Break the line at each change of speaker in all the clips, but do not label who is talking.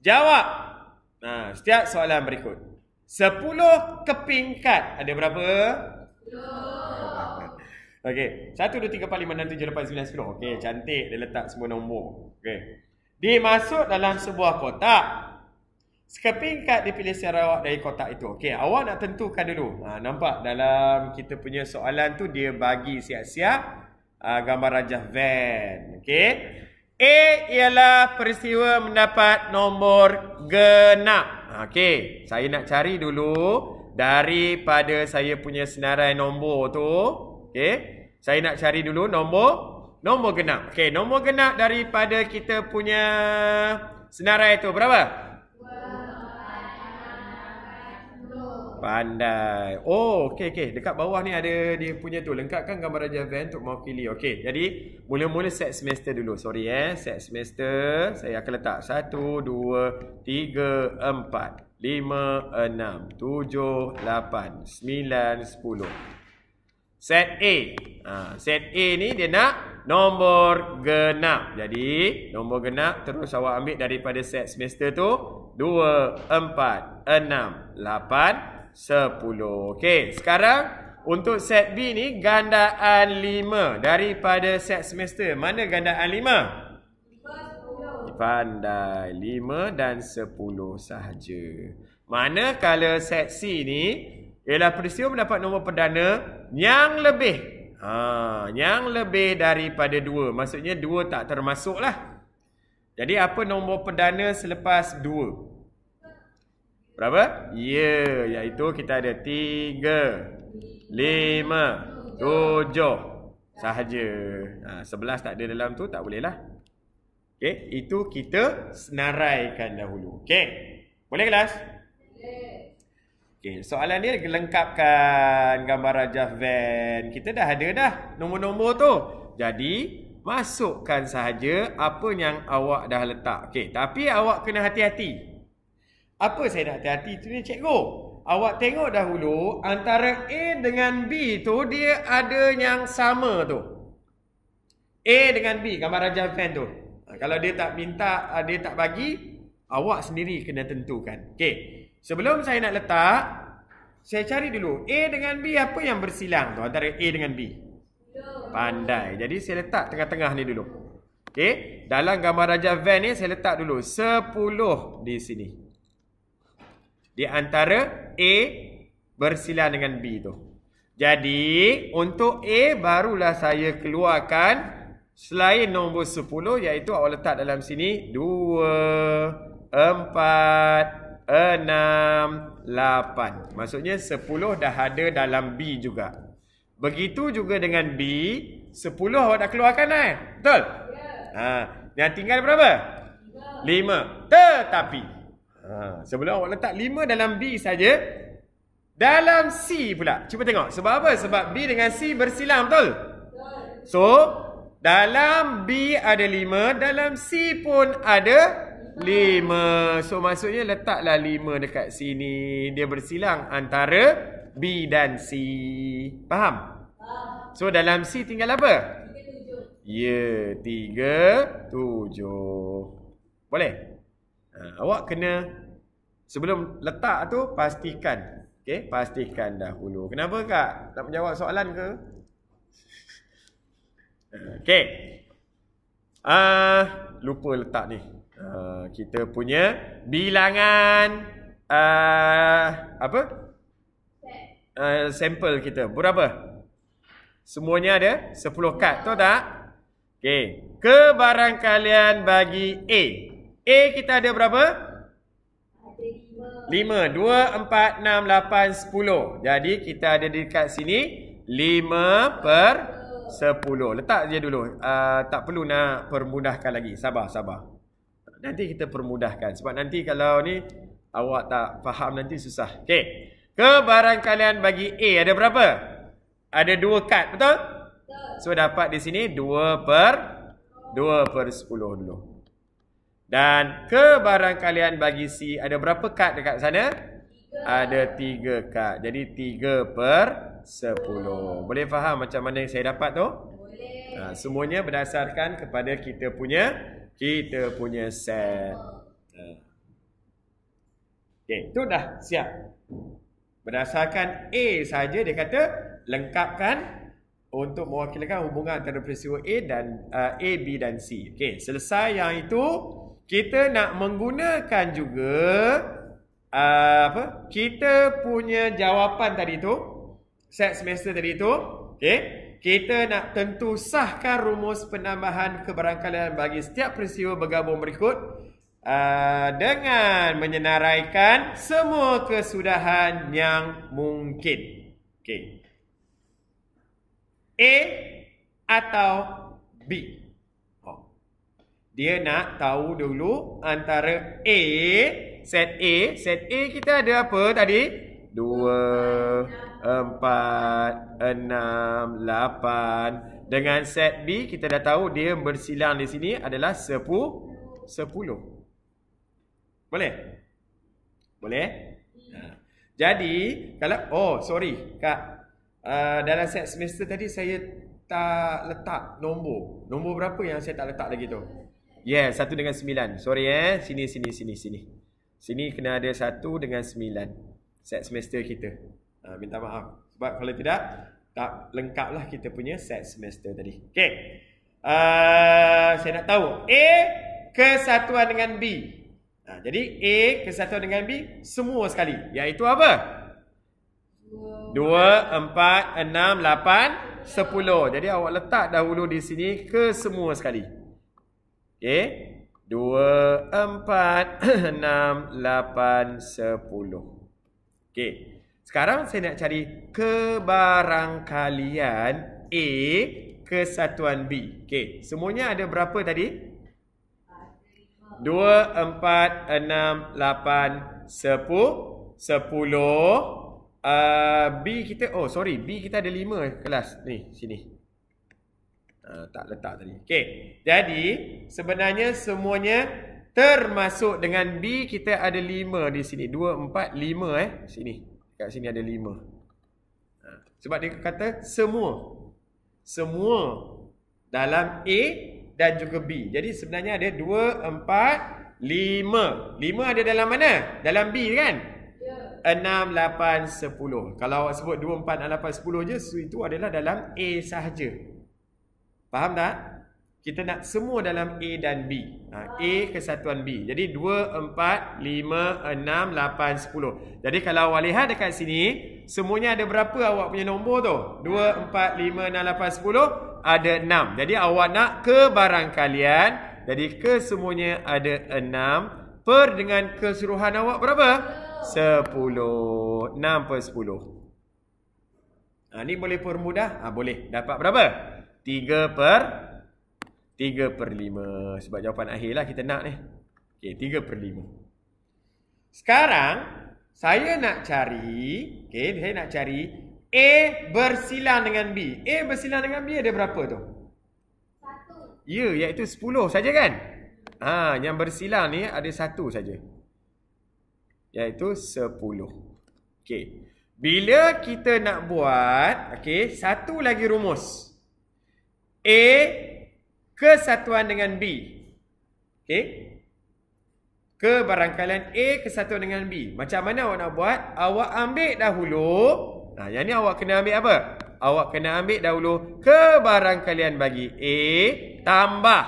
Jawab. Ha, setiap soalan berikut. Sepuluh keping kad. Ada berapa? Sepuluh. Okey. Satu, dua, tiga, empat, lima, enam, tujuh, lapan, sembilan, sepuluh. Okey. Cantik. Dia letak semua nombor. Okey. Dimasuk dalam sebuah kotak. Sekeping kad dipilih secara awak dari kotak itu. Okey. Awak nak tentukan dulu. Ha, nampak? Dalam kita punya soalan tu, dia bagi siap-siap uh, gambar Rajah Van. Okey. A ialah peristiwa mendapat nombor genap. Okey, saya nak cari dulu daripada saya punya senarai nombor tu. Okey, saya nak cari dulu nombor nombor genap. Okey, nombor genap daripada kita punya senarai tu berapa? Pandai. Oh, okey okey. Dekat bawah ni ada dia punya tu. Lengkapkan gambar raja van untuk pilih. Okey. Jadi, mula-mula set semester dulu. Sorry eh. Set semester. Saya akan letak 1 2 3 4 5 6 7 8 9 10. Set A. Ha, set A ni dia nak nombor genap. Jadi, nombor genap terus awak ambil daripada set semester tu. dua, empat, enam, lapan. 10. Okey, sekarang untuk set B ni gandaan 5 daripada set semester. Mana gandaan 5? 5 10. Pandai 5 dan 10 sahaja. Mana kalau set C ni ialah peristiwa mendapat nombor perdana yang lebih. Ha, yang lebih daripada 2. Maksudnya 2 tak termasuklah. Jadi apa nombor perdana selepas 2? Berapa? Ya, iaitu kita ada tiga, lima, tujuh sahaja. Ha, sebelas tak ada dalam tu, tak bolehlah. Okay, itu kita senaraikan dahulu. Okay, boleh kelas? Okay, soalan dia lengkapkan gambar Raja Van. Kita dah ada dah nombor-nombor tu. Jadi, masukkan sahaja apa yang awak dah letak. Okay, tapi awak kena hati -hati. Apa saya nak hati-hati tu ni cikgu? Awak tengok dahulu antara A dengan B tu dia ada yang sama tu. A dengan B gambar rajah pen tu. Ha, kalau dia tak minta, ha, dia tak bagi, awak sendiri kena tentukan. Okey. Sebelum saya nak letak, saya cari dulu A dengan B apa yang bersilang tu antara A dengan B. Pandai. Jadi saya letak tengah-tengah ni dulu. Okey, dalam gambar rajah van ni saya letak dulu 10 di sini di antara A bersilang dengan B tu. Jadi, untuk A barulah saya keluarkan selain nombor 10 iaitu awak letak dalam sini 2 4 6 8. Maksudnya 10 dah ada dalam B juga. Begitu juga dengan B, 10 awak dah keluarkan kan? Betul? Ya. Ha, yang tinggal berapa? 5. 5. Tetapi Ha, sebelum awak letak 5 dalam B saja, dalam C pula. Cuba tengok. Sebab apa? Sebab B dengan C bersilang, betul? So, dalam B ada 5, dalam C pun ada 5. So, maksudnya letaklah 5 dekat sini. Dia bersilang antara B dan C. Faham? So, dalam C tinggal apa? Ya, tiga, tujuh. Boleh? Ha, awak kena Sebelum letak tu pastikan. Okey, pastikan dahulu. Kenapa kak? Tak menjawab soalan ke? Okey. Ah, uh, lupa letak ni. Uh, kita punya bilangan uh, apa? Uh, ah, sample kita. Berapa? Semuanya ada 10 kad. Tahu tak? Okey. Kebarangkalian bagi A. A kita ada Berapa? 5, 2, 4, 6, 8, 10. Jadi kita ada dekat sini 5 per 10. Letak dia dulu. Uh, tak perlu nak permudahkan lagi. Sabar, sabar. Nanti kita permudahkan. Sebab nanti kalau ni awak tak faham nanti susah. Okay. Kebarangkalian bagi A ada berapa? Ada 2 kad, betul? So dapat di sini 2 per 2 per 10 dulu. Dan kebarangkalian bagi si ada berapa kad dekat sana? Ada tiga kad. Jadi tiga per sepuluh. Boleh faham macam mana saya dapat tu? Boleh. Ha, semuanya berdasarkan kepada kita punya kita punya set. Ha. Okay, tu dah siap. Berdasarkan A saja dia kata lengkapkan untuk mewakilkan hubungan antara peristiwa A dan uh, A, B dan C. Okay, selesai yang itu kita nak menggunakan juga uh, apa kita punya jawapan tadi tu set semester tadi tu okey kita nak tentu sahkan rumus penambahan keberangkalian bagi setiap peristiwa bergabung berikut uh, dengan menyenaraikan semua kesudahan yang mungkin okey A atau B. Dia nak tahu dulu antara A, set A. Set A kita ada apa tadi? 2, 4, 6, 8. Dengan set B, kita dah tahu dia bersilang di sini adalah 10. 10. Boleh? Boleh? Ha. Jadi, kalau... Oh, sorry. Kak, uh, dalam set semester tadi saya tak letak nombor. Nombor berapa yang saya tak letak lagi tu? Yeah, satu dengan sembilan. Sorry eh. Sini, sini, sini, sini. Sini kena ada satu dengan sembilan. Set semester kita. Ha, minta maaf. Sebab kalau tidak, tak lengkaplah kita punya set semester tadi. Okay. Uh, ah, saya nak tahu. A kesatuan dengan B. Ha, jadi A kesatuan dengan B semua sekali. Iaitu apa? Dua, empat, enam, lapan, sepuluh. Jadi awak letak dahulu di sini kesemua sekali. Okey. Eh? dua empat enam lapan sepuluh. Okey. Sekarang saya nak cari kebarangkalian A kesatuan B. Okey. Semuanya ada berapa tadi? Dua empat enam lapan 10. sepuluh. Uh, B kita, oh sorry. B kita ada lima kelas. Ni, sini. Eh, tak letak tadi. Okey. Jadi sebenarnya semuanya termasuk dengan B kita ada 5 di sini. 2 4 5 eh sini. Kat sini ada 5. Ha. Sebab dia kata semua. Semua dalam A dan juga B. Jadi sebenarnya ada 2 4 lima, lima ada dalam mana? Dalam B kan? Ya. 6 8 10. Kalau awak sebut 2 4 lapan, 10 je, itu adalah dalam A sahaja. Faham tak? Kita nak semua dalam A dan B. Ha, A kesatuan B. Jadi 2, 4, 5, 6, 8, 10. Jadi kalau awak lihat dekat sini, semuanya ada berapa awak punya nombor tu? 2, 4, 5, 6, 8, 10. Ada 6. Jadi awak nak ke barang kalian. Jadi kesemuanya ada 6. Per dengan keseluruhan awak berapa? 10. 6 per 10. Ha, ni boleh permudah? Ha, boleh. Dapat berapa? Dapat berapa? 3 per 3 per 5 Sebab jawapan akhir lah kita nak ni okay, 3 per 5 Sekarang Saya nak cari okay, Saya nak cari A bersilang dengan B A bersilang dengan B ada berapa tu? Satu Ya iaitu 10 saja kan? Ha, yang bersilang ni ada satu saja, Iaitu 10 Okay Bila kita nak buat Okay Satu lagi rumus A kesatuan dengan B. Okey. Kebarangkalian A kesatuan dengan B. Macam mana awak nak buat? Awak ambil dahulu. Nah, yang ni awak kena ambil apa? Awak kena ambil dahulu kebarangkalian bagi A tambah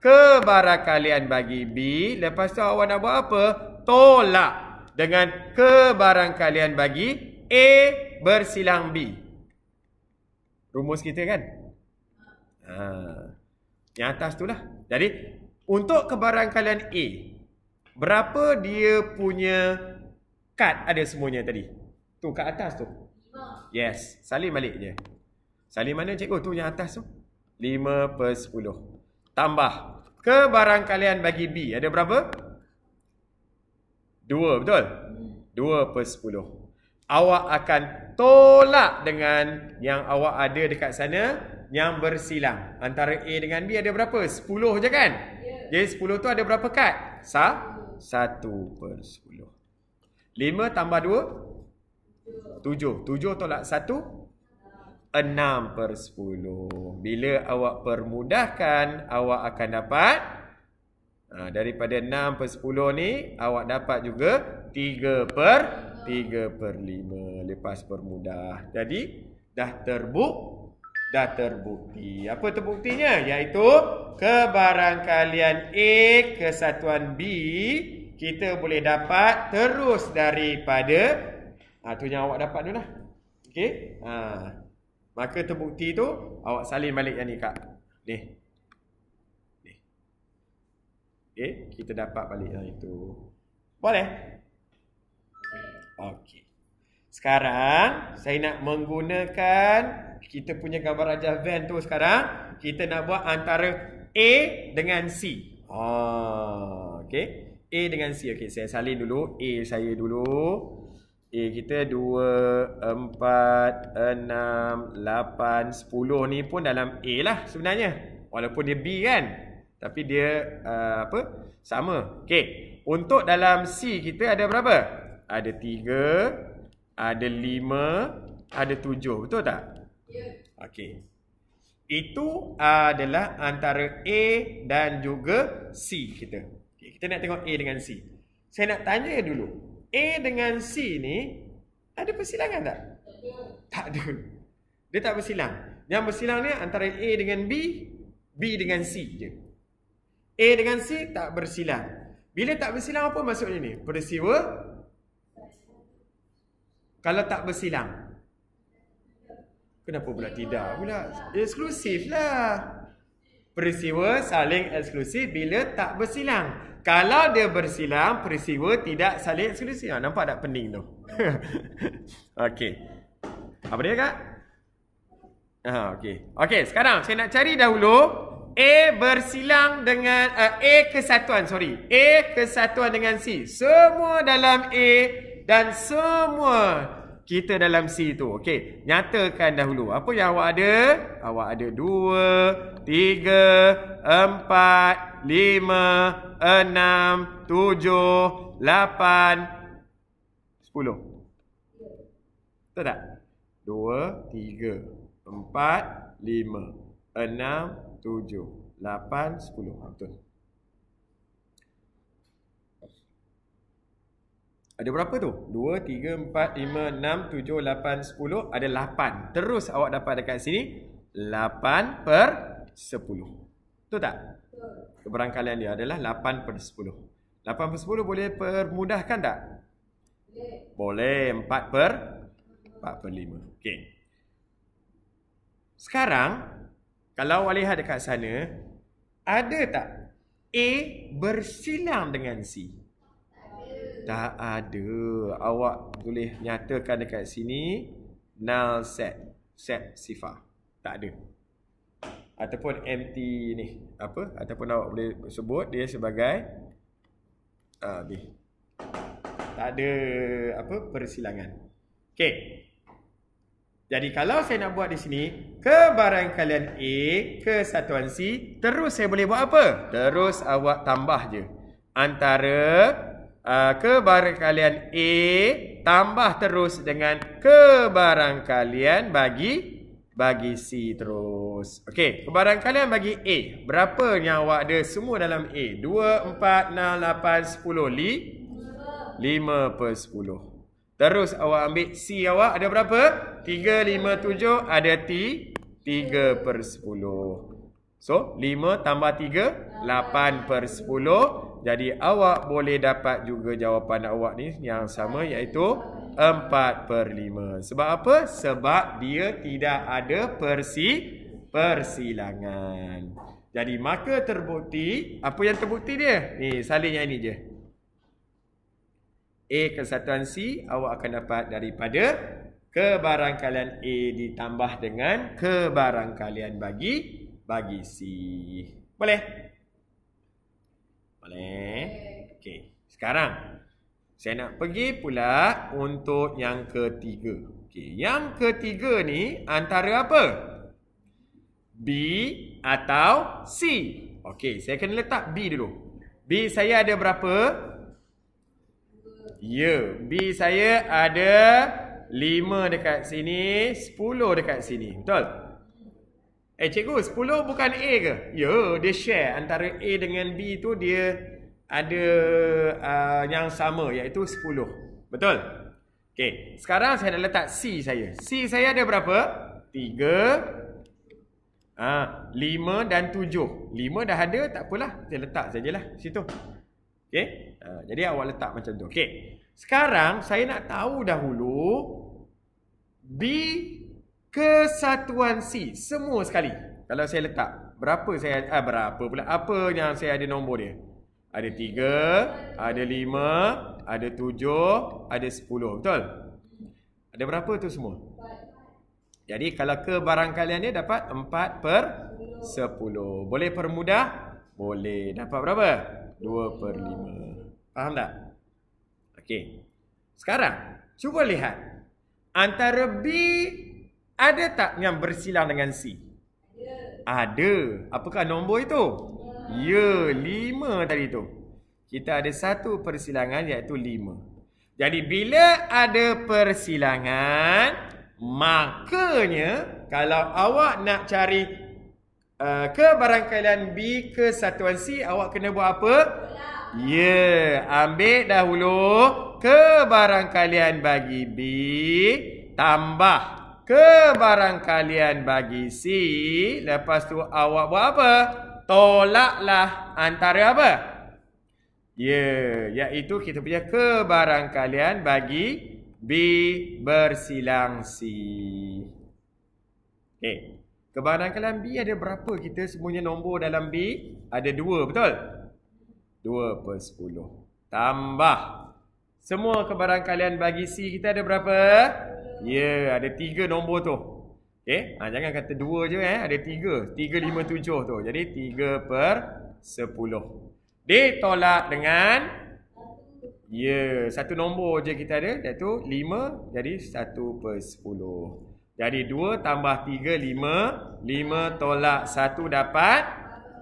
kebarangkalian bagi B. Lepas tu awak nak buat apa? Tolak dengan kebarangkalian bagi A bersilang B. Rumus kita kan? Ha. Yang atas tu lah. Jadi, untuk kebarangkalian A, berapa dia punya kad ada semuanya tadi? Tu kat atas tu. Yes. Salim balik je. Salim mana cikgu? Tu yang atas tu. 5 per 10. Tambah. Kebarangkalian bagi B ada berapa? 2 betul? 2 hmm. per 10 awak akan tolak dengan yang awak ada dekat sana yang bersilang. Antara A dengan B ada berapa? 10 je kan? Ya. Jadi 10 tu ada berapa kad? Sa? 1 per 10. 5 tambah 2? 7. 7 tolak 1? 6 per 10. Bila awak permudahkan, awak akan dapat ha, daripada 6 per 10 ni, awak dapat juga 3 per 3 per 5 lepas permudah. Jadi, dah terbuk, dah terbukti. Apa terbuktinya? Iaitu kebarangkalian A kesatuan B kita boleh dapat terus daripada ah ha, tu yang awak dapat tu lah. Okey? Ha. Maka terbukti tu awak salin balik yang ni kak. Ni. Ni. Okey, kita dapat balik yang itu. Boleh? Okey. Sekarang saya nak menggunakan kita punya gambar rajah van tu sekarang kita nak buat antara A dengan C. Ah, okey. A dengan C. Okey, saya salin dulu A saya dulu. A kita 2 4 6 8 10 ni pun dalam A lah sebenarnya. Walaupun dia B kan. Tapi dia uh, apa? Sama. Okey. Untuk dalam C kita ada berapa? ada tiga, ada lima, ada tujuh. Betul tak? Ya. Okey. Itu adalah antara A dan juga C kita. Okay, kita nak tengok A dengan C. Saya nak tanya dulu. A dengan C ni ada persilangan tak? Tak Tak ada. Dia tak bersilang. Yang bersilang ni antara A dengan B, B dengan C je. A dengan C tak bersilang. Bila tak bersilang apa maksudnya ni? Peristiwa kalau tak bersilang Kenapa pula tidak pula Eksklusif lah Peristiwa saling eksklusif Bila tak bersilang Kalau dia bersilang Peristiwa tidak saling eksklusif ha, Nampak tak pening tu Okey Apa dia kak ha, Okey okay, sekarang saya nak cari dahulu A bersilang dengan uh, A kesatuan sorry A kesatuan dengan C Semua dalam A dan semua kita dalam C tu. Okey, nyatakan dahulu. Apa yang awak ada? Awak ada 2, 3, 4, 5, 6, 7, 8, 10. Betul tak? 2, 3, 4, 5, 6, 7, 8, 10. Betul. Ada berapa tu? 2, 3, 4, 5, 6, 7, 8, 10. Ada 8. Terus awak dapat dekat sini. 8 per 10. Betul tak? Keberangkalian dia adalah 8 per 10. 8 per 10 boleh permudahkan tak? Boleh. Boleh 4 per 4 per 5. Okay. Sekarang, kalau awak lihat dekat sana, ada tak A bersilang dengan C? Tak ada. Awak boleh nyatakan dekat sini null set. Set sifar. Tak ada. Ataupun empty ni. Apa? Ataupun awak boleh sebut dia sebagai uh, ah, ni. Tak ada apa persilangan. Okay. Jadi kalau saya nak buat di sini, ke barang kalian A, ke satuan C, terus saya boleh buat apa? Terus awak tambah je. Antara Ah, kebarangkalian A tambah terus dengan kebarangkalian bagi bagi C terus. Okey, kebarangkalian bagi A. Berapa nyawa ada semua dalam A? 2, 4, 6, 8, 10, li 5 per 10. Terus awak ambil C awak ada berapa? 3, 5, 7 ada T. 3 per 10. So, 5 tambah 3, 8 per 10. 10. Jadi awak boleh dapat juga jawapan awak ni yang sama iaitu 4 per 5. Sebab apa? Sebab dia tidak ada persi persilangan. Jadi maka terbukti, apa yang terbukti dia? Ni salin yang ini je. A kesatuan C awak akan dapat daripada kebarangkalian A ditambah dengan kebarangkalian bagi bagi C. Boleh? Boleh. Okey. Sekarang saya nak pergi pula untuk yang ketiga. Okey, yang ketiga ni antara apa? B atau C? Okey, saya kena letak B dulu. B saya ada berapa? Ya, B saya ada 5 dekat sini, 10 dekat sini. Betul? Eh cikgu, 10 bukan A ke? Ya, dia share antara A dengan B tu dia ada uh, yang sama iaitu 10. Betul? Okey, sekarang saya nak letak C saya. C saya ada berapa? 3 ah uh, 5 dan 7. 5 dah ada, tak apalah. Saya letak sajalah situ. Okey. Uh, jadi awak letak macam tu. Okey. Sekarang saya nak tahu dahulu B kesatuan C semua sekali. Kalau saya letak berapa saya ah berapa pula apa yang saya ada nombor dia? Ada 3, ada 5, ada 7, ada 10, betul? Ada berapa tu semua? Jadi kalau ke barang kalian dia dapat 4 per 10. Boleh permudah? Boleh. Dapat berapa? 2 per 5. Faham tak? Okey. Sekarang, cuba lihat. Antara B ada tak yang bersilang dengan C? Ya. Ada. Apakah nombor itu? Ya. ya, lima tadi tu. Kita ada satu persilangan iaitu lima. Jadi bila ada persilangan, makanya kalau awak nak cari uh, kebarangkalian B ke satuan C, awak kena buat apa? Ya, yeah. ambil dahulu ke kebarangkalian bagi B tambah Kebarangkalian bagi si. Lepas tu awak buat apa? Tolaklah antara apa? Ya, yeah, iaitu kita punya kebarangkalian bagi B bersilang C. Okey. Kebarangkalian B ada berapa kita semuanya nombor dalam B? Ada dua betul? Dua per 10. Tambah. Semua kebarangkalian bagi C kita ada berapa? yeah, ada tiga nombor tu. Okay? Eh, ha, jangan kata dua je eh. Ada tiga. Tiga, lima, tujuh tu. Jadi, tiga per sepuluh. Ditolak dengan? Ya, yeah, satu nombor je kita ada. Iaitu lima jadi satu per sepuluh. Jadi, dua tambah tiga, lima. Lima tolak satu dapat?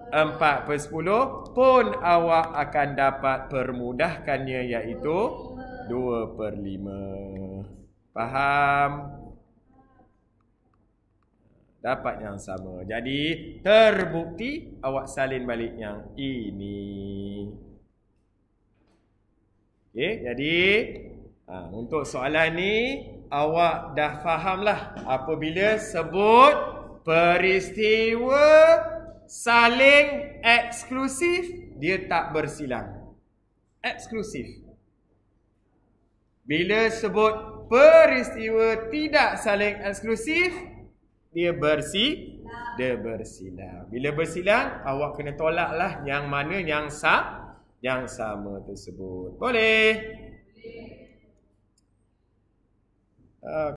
Empat per sepuluh pun awak akan dapat permudahkannya iaitu dua per lima. Faham? Dapat yang sama. Jadi, terbukti awak salin balik yang ini. Okey, jadi ha, untuk soalan ni awak dah faham fahamlah apabila sebut peristiwa saling eksklusif dia tak bersilang. Eksklusif. Bila sebut peristiwa tidak saling eksklusif dia bersih dia bersilang bila bersilang awak kena tolaklah yang mana yang sah yang sama tersebut boleh